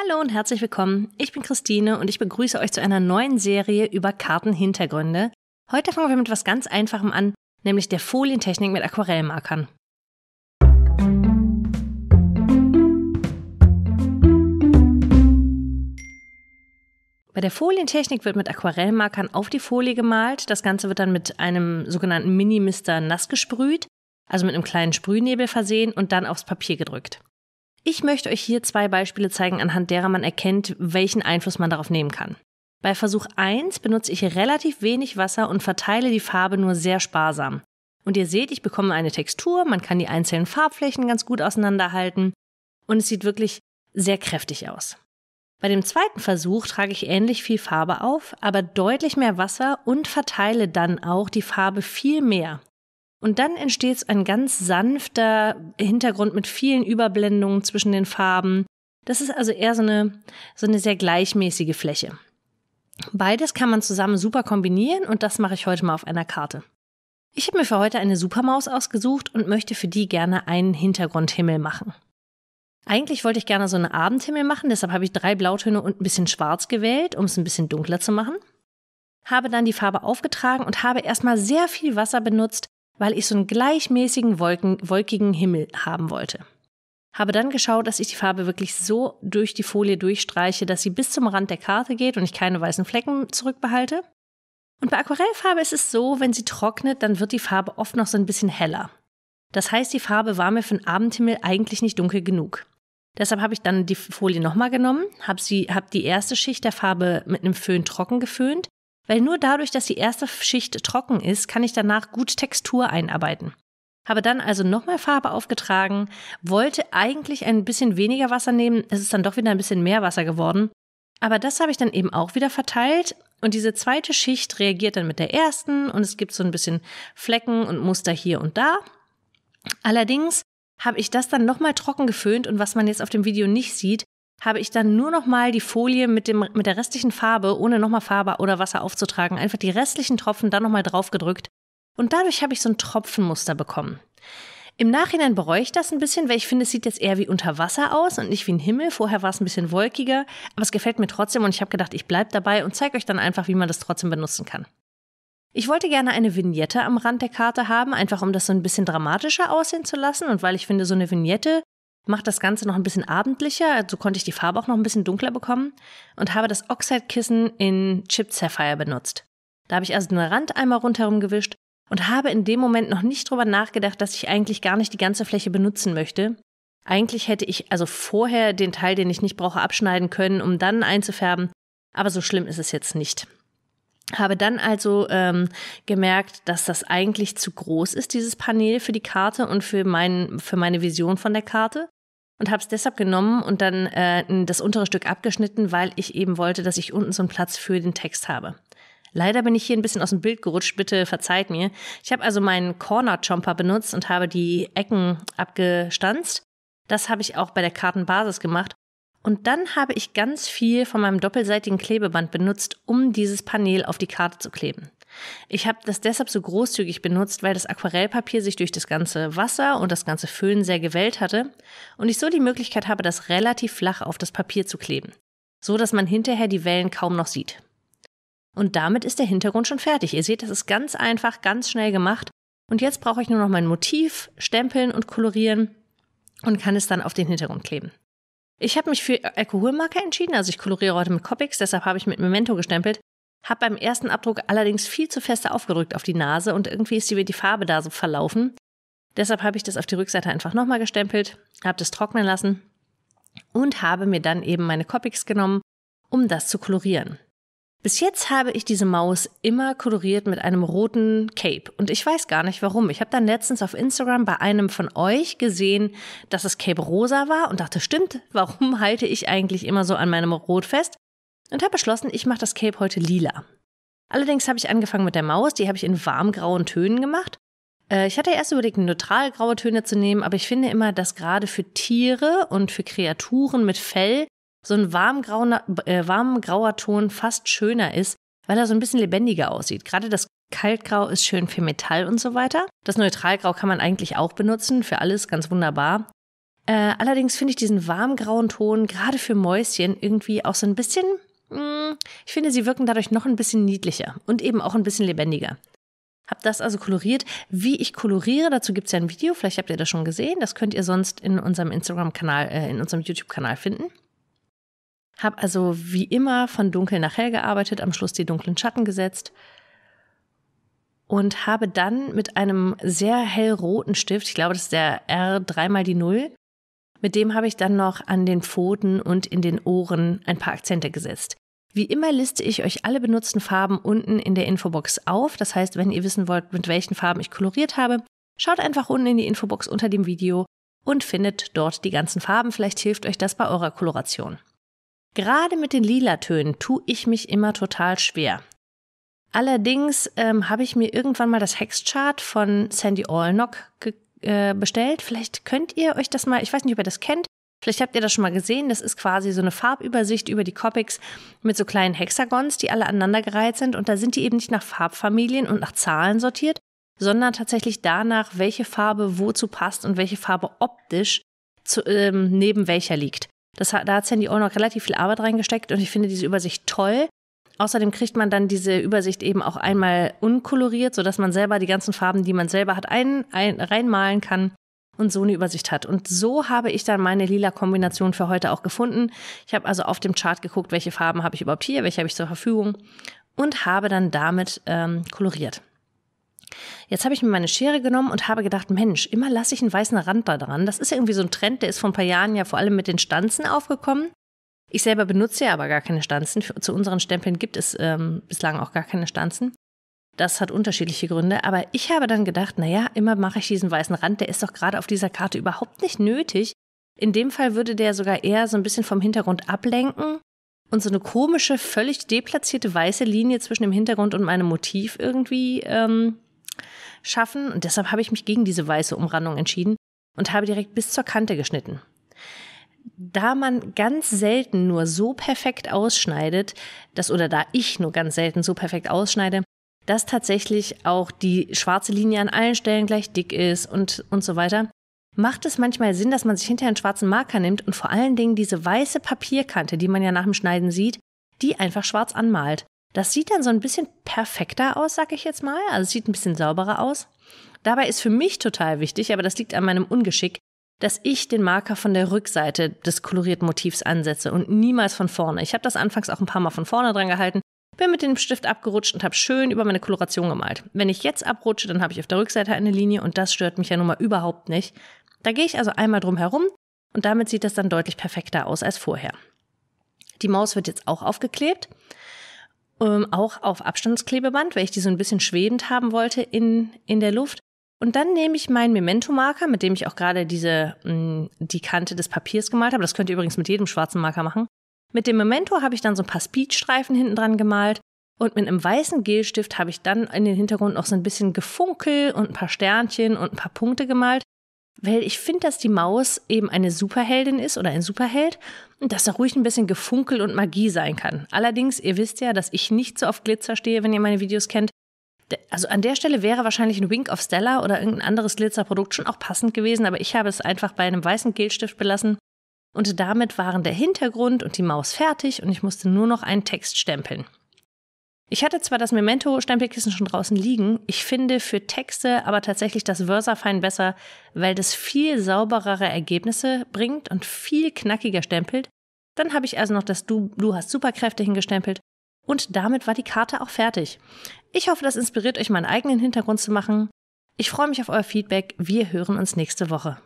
Hallo und herzlich willkommen. Ich bin Christine und ich begrüße euch zu einer neuen Serie über Kartenhintergründe. Heute fangen wir mit etwas ganz Einfachem an, nämlich der Folientechnik mit Aquarellmarkern. Bei der Folientechnik wird mit Aquarellmarkern auf die Folie gemalt. Das Ganze wird dann mit einem sogenannten Mini-Mister nass gesprüht, also mit einem kleinen Sprühnebel versehen und dann aufs Papier gedrückt. Ich möchte euch hier zwei Beispiele zeigen, anhand derer man erkennt, welchen Einfluss man darauf nehmen kann. Bei Versuch 1 benutze ich relativ wenig Wasser und verteile die Farbe nur sehr sparsam. Und ihr seht, ich bekomme eine Textur, man kann die einzelnen Farbflächen ganz gut auseinanderhalten und es sieht wirklich sehr kräftig aus. Bei dem zweiten Versuch trage ich ähnlich viel Farbe auf, aber deutlich mehr Wasser und verteile dann auch die Farbe viel mehr. Und dann entsteht ein ganz sanfter Hintergrund mit vielen Überblendungen zwischen den Farben. Das ist also eher so eine, so eine sehr gleichmäßige Fläche. Beides kann man zusammen super kombinieren und das mache ich heute mal auf einer Karte. Ich habe mir für heute eine Supermaus ausgesucht und möchte für die gerne einen Hintergrundhimmel machen. Eigentlich wollte ich gerne so einen Abendhimmel machen, deshalb habe ich drei Blautöne und ein bisschen schwarz gewählt, um es ein bisschen dunkler zu machen. Habe dann die Farbe aufgetragen und habe erstmal sehr viel Wasser benutzt, weil ich so einen gleichmäßigen Wolken, wolkigen Himmel haben wollte. Habe dann geschaut, dass ich die Farbe wirklich so durch die Folie durchstreiche, dass sie bis zum Rand der Karte geht und ich keine weißen Flecken zurückbehalte. Und bei Aquarellfarbe ist es so, wenn sie trocknet, dann wird die Farbe oft noch so ein bisschen heller. Das heißt, die Farbe war mir für den Abendhimmel eigentlich nicht dunkel genug. Deshalb habe ich dann die Folie nochmal genommen, habe sie, habe die erste Schicht der Farbe mit einem Föhn trocken geföhnt, weil nur dadurch, dass die erste Schicht trocken ist, kann ich danach gut Textur einarbeiten. Habe dann also nochmal Farbe aufgetragen, wollte eigentlich ein bisschen weniger Wasser nehmen, es ist dann doch wieder ein bisschen mehr Wasser geworden. Aber das habe ich dann eben auch wieder verteilt und diese zweite Schicht reagiert dann mit der ersten und es gibt so ein bisschen Flecken und Muster hier und da. Allerdings habe ich das dann nochmal trocken geföhnt und was man jetzt auf dem Video nicht sieht, habe ich dann nur noch mal die Folie mit, dem, mit der restlichen Farbe, ohne nochmal Farbe oder Wasser aufzutragen, einfach die restlichen Tropfen dann nochmal drauf gedrückt. Und dadurch habe ich so ein Tropfenmuster bekommen. Im Nachhinein bereue ich das ein bisschen, weil ich finde, es sieht jetzt eher wie unter Wasser aus und nicht wie ein Himmel. Vorher war es ein bisschen wolkiger, aber es gefällt mir trotzdem und ich habe gedacht, ich bleibe dabei und zeige euch dann einfach, wie man das trotzdem benutzen kann. Ich wollte gerne eine Vignette am Rand der Karte haben, einfach um das so ein bisschen dramatischer aussehen zu lassen und weil ich finde, so eine Vignette macht das Ganze noch ein bisschen abendlicher, so also konnte ich die Farbe auch noch ein bisschen dunkler bekommen und habe das Oxide-Kissen in Chip Sapphire benutzt. Da habe ich also den Rand einmal rundherum gewischt und habe in dem Moment noch nicht drüber nachgedacht, dass ich eigentlich gar nicht die ganze Fläche benutzen möchte. Eigentlich hätte ich also vorher den Teil, den ich nicht brauche, abschneiden können, um dann einzufärben, aber so schlimm ist es jetzt nicht. Habe dann also ähm, gemerkt, dass das eigentlich zu groß ist, dieses Panel für die Karte und für, mein, für meine Vision von der Karte und habe es deshalb genommen und dann äh, das untere Stück abgeschnitten, weil ich eben wollte, dass ich unten so einen Platz für den Text habe. Leider bin ich hier ein bisschen aus dem Bild gerutscht, bitte verzeiht mir. Ich habe also meinen Corner Chomper benutzt und habe die Ecken abgestanzt. Das habe ich auch bei der Kartenbasis gemacht. Und dann habe ich ganz viel von meinem doppelseitigen Klebeband benutzt, um dieses Panel auf die Karte zu kleben. Ich habe das deshalb so großzügig benutzt, weil das Aquarellpapier sich durch das ganze Wasser und das ganze Föhn sehr gewellt hatte und ich so die Möglichkeit habe, das relativ flach auf das Papier zu kleben, so dass man hinterher die Wellen kaum noch sieht. Und damit ist der Hintergrund schon fertig. Ihr seht, das ist ganz einfach, ganz schnell gemacht. Und jetzt brauche ich nur noch mein Motiv, stempeln und kolorieren und kann es dann auf den Hintergrund kleben. Ich habe mich für Alkoholmarker entschieden, also ich koloriere heute mit Copics, deshalb habe ich mit Memento gestempelt, hab beim ersten Abdruck allerdings viel zu fest aufgedrückt auf die Nase und irgendwie ist die, die Farbe da so verlaufen. Deshalb habe ich das auf die Rückseite einfach nochmal gestempelt, habe das trocknen lassen und habe mir dann eben meine Copics genommen, um das zu kolorieren. Bis jetzt habe ich diese Maus immer koloriert mit einem roten Cape und ich weiß gar nicht warum. Ich habe dann letztens auf Instagram bei einem von euch gesehen, dass das Cape rosa war und dachte, stimmt, warum halte ich eigentlich immer so an meinem Rot fest? und habe beschlossen, ich mache das Cape heute lila. Allerdings habe ich angefangen mit der Maus, die habe ich in warmgrauen Tönen gemacht. Äh, ich hatte erst überlegt, neutral graue Töne zu nehmen, aber ich finde immer, dass gerade für Tiere und für Kreaturen mit Fell so ein warmgrauer, äh, warmgrauer Ton fast schöner ist, weil er so ein bisschen lebendiger aussieht. Gerade das Kaltgrau ist schön für Metall und so weiter. Das Neutralgrau kann man eigentlich auch benutzen, für alles ganz wunderbar. Äh, allerdings finde ich diesen warmgrauen Ton gerade für Mäuschen irgendwie auch so ein bisschen hm, ich finde, sie wirken dadurch noch ein bisschen niedlicher und eben auch ein bisschen lebendiger. Hab das also koloriert. Wie ich koloriere, dazu gibt es ja ein Video, vielleicht habt ihr das schon gesehen. Das könnt ihr sonst in unserem Instagram-Kanal, äh, in unserem YouTube-Kanal finden. Hab also wie immer von dunkel nach hell gearbeitet, am Schluss die dunklen Schatten gesetzt und habe dann mit einem sehr hellroten Stift, ich glaube, das ist der R dreimal die Null, mit dem habe ich dann noch an den Pfoten und in den Ohren ein paar Akzente gesetzt. Wie immer liste ich euch alle benutzten Farben unten in der Infobox auf. Das heißt, wenn ihr wissen wollt, mit welchen Farben ich koloriert habe, schaut einfach unten in die Infobox unter dem Video und findet dort die ganzen Farben. Vielleicht hilft euch das bei eurer Koloration. Gerade mit den Lila-Tönen tue ich mich immer total schwer. Allerdings ähm, habe ich mir irgendwann mal das Hexchart von Sandy Allnock äh, bestellt. Vielleicht könnt ihr euch das mal, ich weiß nicht, ob ihr das kennt, Vielleicht habt ihr das schon mal gesehen. Das ist quasi so eine Farbübersicht über die Copics mit so kleinen Hexagons, die alle aneinandergereiht sind. Und da sind die eben nicht nach Farbfamilien und nach Zahlen sortiert, sondern tatsächlich danach, welche Farbe wozu passt und welche Farbe optisch zu, ähm, neben welcher liegt. Das, da hat Sandy auch noch relativ viel Arbeit reingesteckt und ich finde diese Übersicht toll. Außerdem kriegt man dann diese Übersicht eben auch einmal unkoloriert, sodass man selber die ganzen Farben, die man selber hat, ein, ein, reinmalen kann und so eine Übersicht hat. Und so habe ich dann meine lila Kombination für heute auch gefunden. Ich habe also auf dem Chart geguckt, welche Farben habe ich überhaupt hier, welche habe ich zur Verfügung und habe dann damit ähm, koloriert. Jetzt habe ich mir meine Schere genommen und habe gedacht, Mensch, immer lasse ich einen weißen Rand da dran. Das ist ja irgendwie so ein Trend, der ist vor ein paar Jahren ja vor allem mit den Stanzen aufgekommen. Ich selber benutze ja aber gar keine Stanzen. Zu unseren Stempeln gibt es ähm, bislang auch gar keine Stanzen. Das hat unterschiedliche Gründe, aber ich habe dann gedacht, naja, immer mache ich diesen weißen Rand, der ist doch gerade auf dieser Karte überhaupt nicht nötig. In dem Fall würde der sogar eher so ein bisschen vom Hintergrund ablenken und so eine komische, völlig deplatzierte weiße Linie zwischen dem Hintergrund und meinem Motiv irgendwie ähm, schaffen. Und deshalb habe ich mich gegen diese weiße Umrandung entschieden und habe direkt bis zur Kante geschnitten. Da man ganz selten nur so perfekt ausschneidet, das oder da ich nur ganz selten so perfekt ausschneide, dass tatsächlich auch die schwarze Linie an allen Stellen gleich dick ist und, und so weiter, macht es manchmal Sinn, dass man sich hinterher einen schwarzen Marker nimmt und vor allen Dingen diese weiße Papierkante, die man ja nach dem Schneiden sieht, die einfach schwarz anmalt. Das sieht dann so ein bisschen perfekter aus, sag ich jetzt mal. Also es sieht ein bisschen sauberer aus. Dabei ist für mich total wichtig, aber das liegt an meinem Ungeschick, dass ich den Marker von der Rückseite des kolorierten Motivs ansetze und niemals von vorne. Ich habe das anfangs auch ein paar Mal von vorne dran gehalten, bin mit dem Stift abgerutscht und habe schön über meine Koloration gemalt. Wenn ich jetzt abrutsche, dann habe ich auf der Rückseite eine Linie und das stört mich ja nun mal überhaupt nicht. Da gehe ich also einmal drum herum und damit sieht das dann deutlich perfekter aus als vorher. Die Maus wird jetzt auch aufgeklebt, ähm, auch auf Abstandsklebeband, weil ich die so ein bisschen schwebend haben wollte in, in der Luft. Und dann nehme ich meinen Memento-Marker, mit dem ich auch gerade diese, mh, mm, die Kante des Papiers gemalt habe. Das könnt ihr übrigens mit jedem schwarzen Marker machen. Mit dem Memento habe ich dann so ein paar Speedstreifen hinten dran gemalt und mit einem weißen Gelstift habe ich dann in den Hintergrund noch so ein bisschen Gefunkel und ein paar Sternchen und ein paar Punkte gemalt, weil ich finde, dass die Maus eben eine Superheldin ist oder ein Superheld und dass da ruhig ein bisschen Gefunkel und Magie sein kann. Allerdings, ihr wisst ja, dass ich nicht so auf Glitzer stehe, wenn ihr meine Videos kennt. Also an der Stelle wäre wahrscheinlich ein Wink of Stella oder irgendein anderes Glitzerprodukt schon auch passend gewesen, aber ich habe es einfach bei einem weißen Gelstift belassen und damit waren der Hintergrund und die Maus fertig und ich musste nur noch einen Text stempeln. Ich hatte zwar das Memento-Stempelkissen schon draußen liegen, ich finde für Texte aber tatsächlich das Versafine besser, weil das viel sauberere Ergebnisse bringt und viel knackiger stempelt. Dann habe ich also noch das du, du hast Superkräfte hingestempelt und damit war die Karte auch fertig. Ich hoffe, das inspiriert euch, meinen eigenen Hintergrund zu machen. Ich freue mich auf euer Feedback. Wir hören uns nächste Woche.